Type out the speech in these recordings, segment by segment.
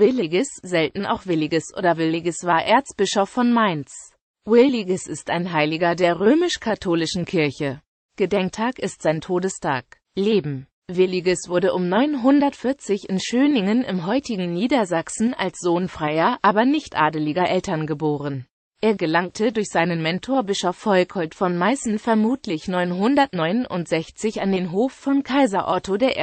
Williges, selten auch Williges oder Williges war Erzbischof von Mainz. Williges ist ein Heiliger der römisch-katholischen Kirche. Gedenktag ist sein Todestag. Leben Williges wurde um 940 in Schöningen im heutigen Niedersachsen als Sohn freier, aber nicht adeliger Eltern geboren. Er gelangte durch seinen Mentor Bischof Volkold von Meißen vermutlich 969 an den Hof von Kaiser Otto I.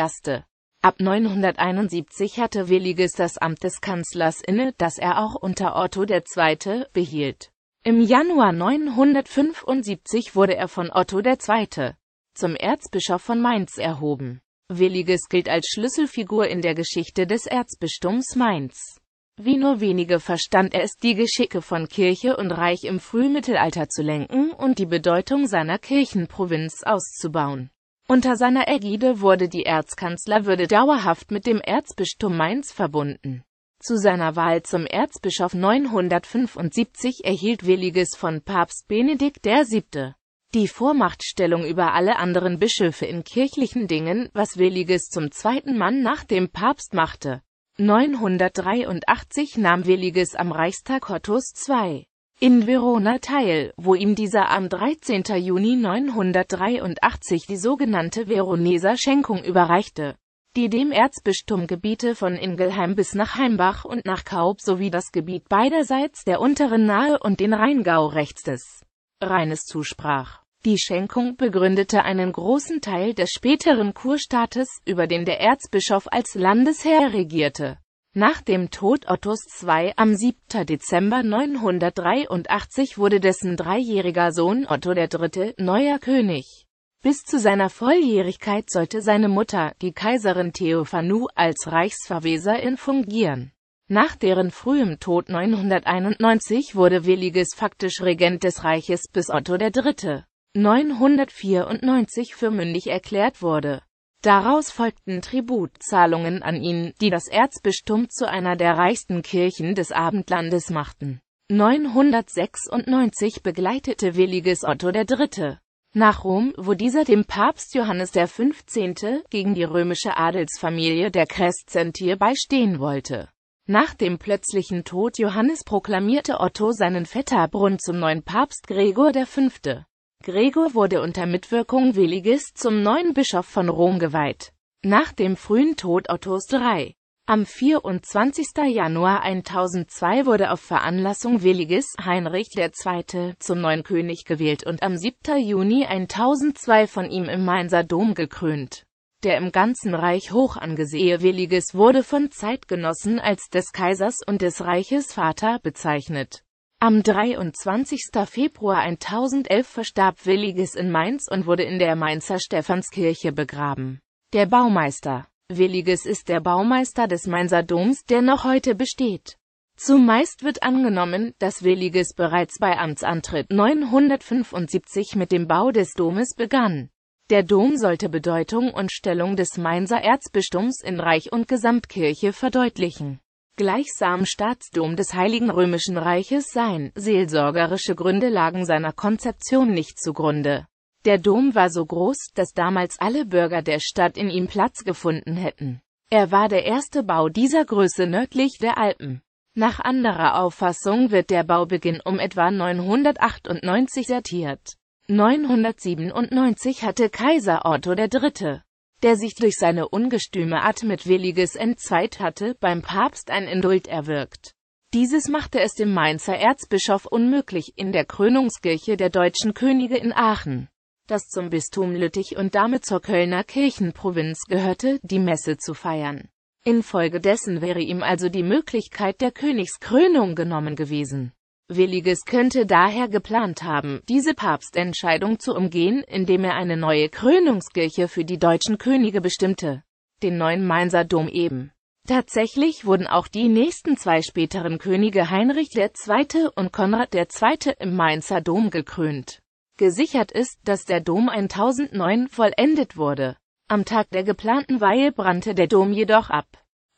Ab 971 hatte Williges das Amt des Kanzlers inne, das er auch unter Otto II. behielt. Im Januar 975 wurde er von Otto II. zum Erzbischof von Mainz erhoben. Williges gilt als Schlüsselfigur in der Geschichte des Erzbistums Mainz. Wie nur wenige verstand er es, die Geschicke von Kirche und Reich im Frühmittelalter zu lenken und die Bedeutung seiner Kirchenprovinz auszubauen. Unter seiner Ägide wurde die Erzkanzlerwürde dauerhaft mit dem Erzbistum Mainz verbunden. Zu seiner Wahl zum Erzbischof 975 erhielt Williges von Papst Benedikt VII. die Vormachtstellung über alle anderen Bischöfe in kirchlichen Dingen, was Williges zum zweiten Mann nach dem Papst machte. 983 nahm Williges am Reichstag Hortus II in Verona teil, wo ihm dieser am 13. Juni 983 die sogenannte Veroneser Schenkung überreichte, die dem Erzbistum Gebiete von Ingelheim bis nach Heimbach und nach Kaub sowie das Gebiet beiderseits der unteren Nahe und den Rheingau rechts des Rheines zusprach. Die Schenkung begründete einen großen Teil des späteren Kurstaates, über den der Erzbischof als Landesherr regierte nach dem Tod Ottos II am 7. Dezember 983 wurde dessen dreijähriger Sohn Otto III. neuer König. Bis zu seiner Volljährigkeit sollte seine Mutter, die Kaiserin Theophanu, als Reichsverweserin fungieren. Nach deren frühem Tod 991 wurde Williges faktisch Regent des Reiches, bis Otto III. 994 für mündig erklärt wurde. Daraus folgten Tributzahlungen an ihn, die das Erzbistum zu einer der reichsten Kirchen des Abendlandes machten. 996 begleitete Williges Otto III. nach Rom, wo dieser dem Papst Johannes XV. gegen die römische Adelsfamilie der Crescentier beistehen wollte. Nach dem plötzlichen Tod Johannes proklamierte Otto seinen Vetter Brunn zum neuen Papst Gregor V. Gregor wurde unter Mitwirkung Williges zum neuen Bischof von Rom geweiht. Nach dem frühen Tod Ottos III. Am 24. Januar 1002 wurde auf Veranlassung Williges Heinrich II. zum neuen König gewählt und am 7. Juni 1002 von ihm im Mainzer Dom gekrönt. Der im ganzen Reich hoch angesehene Williges wurde von Zeitgenossen als des Kaisers und des Reiches Vater bezeichnet am 23. Februar 1011 verstarb Williges in Mainz und wurde in der Mainzer Stephanskirche begraben. Der Baumeister Williges ist der Baumeister des Mainzer Doms, der noch heute besteht. Zumeist wird angenommen, dass Williges bereits bei Amtsantritt 975 mit dem Bau des Domes begann. Der Dom sollte Bedeutung und Stellung des Mainzer Erzbistums in Reich und Gesamtkirche verdeutlichen gleichsam Staatsdom des Heiligen Römischen Reiches sein. Seelsorgerische Gründe lagen seiner Konzeption nicht zugrunde. Der Dom war so groß, dass damals alle Bürger der Stadt in ihm Platz gefunden hätten. Er war der erste Bau dieser Größe nördlich der Alpen. Nach anderer Auffassung wird der Baubeginn um etwa 998 datiert. 997 hatte Kaiser Otto III der sich durch seine ungestüme Art mit williges entzweit hatte, beim Papst ein Indult erwirkt. Dieses machte es dem Mainzer Erzbischof unmöglich, in der Krönungskirche der deutschen Könige in Aachen, das zum Bistum Lüttich und damit zur Kölner Kirchenprovinz gehörte, die Messe zu feiern. Infolgedessen wäre ihm also die Möglichkeit der Königskrönung genommen gewesen Williges könnte daher geplant haben, diese Papstentscheidung zu umgehen, indem er eine neue Krönungskirche für die deutschen Könige bestimmte, den neuen Mainzer Dom eben. Tatsächlich wurden auch die nächsten zwei späteren Könige Heinrich II. und Konrad II. im Mainzer Dom gekrönt. Gesichert ist, dass der Dom 1009 vollendet wurde. Am Tag der geplanten Weihe brannte der Dom jedoch ab.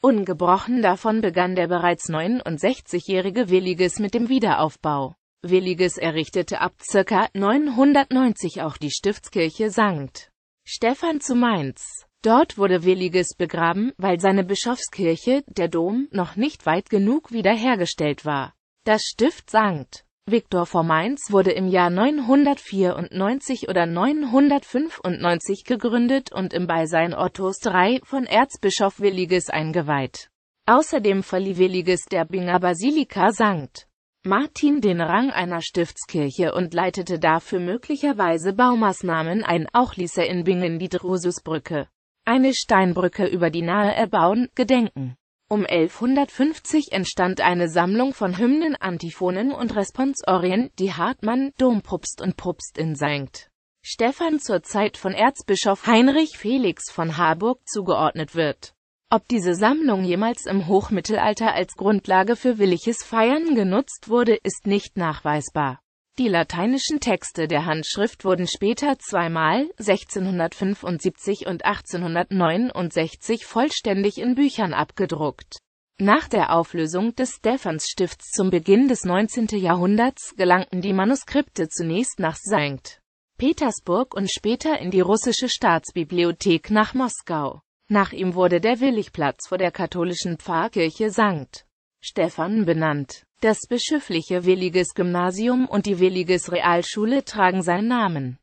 Ungebrochen davon begann der bereits 69-jährige Williges mit dem Wiederaufbau. Williges errichtete ab ca. 990 auch die Stiftskirche St. Stephan zu Mainz. Dort wurde Williges begraben, weil seine Bischofskirche, der Dom, noch nicht weit genug wiederhergestellt war. Das Stift St. Viktor von Mainz wurde im Jahr 994 oder 995 gegründet und im Beisein Ottos III von Erzbischof Williges eingeweiht. Außerdem verlieh Williges der Binger Basilika St. Martin den Rang einer Stiftskirche und leitete dafür möglicherweise Baumaßnahmen ein, auch ließ er in Bingen die Drususbrücke, eine Steinbrücke über die Nahe erbauen, gedenken um 1150 entstand eine Sammlung von Hymnen, Antiphonen und Responsorien, die Hartmann, Dompropst und in St. Stephan zur Zeit von Erzbischof Heinrich Felix von Harburg zugeordnet wird. Ob diese Sammlung jemals im Hochmittelalter als Grundlage für williges Feiern genutzt wurde, ist nicht nachweisbar. Die lateinischen Texte der Handschrift wurden später zweimal, 1675 und 1869, vollständig in Büchern abgedruckt. Nach der Auflösung des Stephansstifts zum Beginn des 19. Jahrhunderts gelangten die Manuskripte zunächst nach St. Petersburg und später in die russische Staatsbibliothek nach Moskau. Nach ihm wurde der Willigplatz vor der katholischen Pfarrkirche St. Stephan benannt. Das bischöfliche Williges Gymnasium und die Williges Realschule tragen seinen Namen.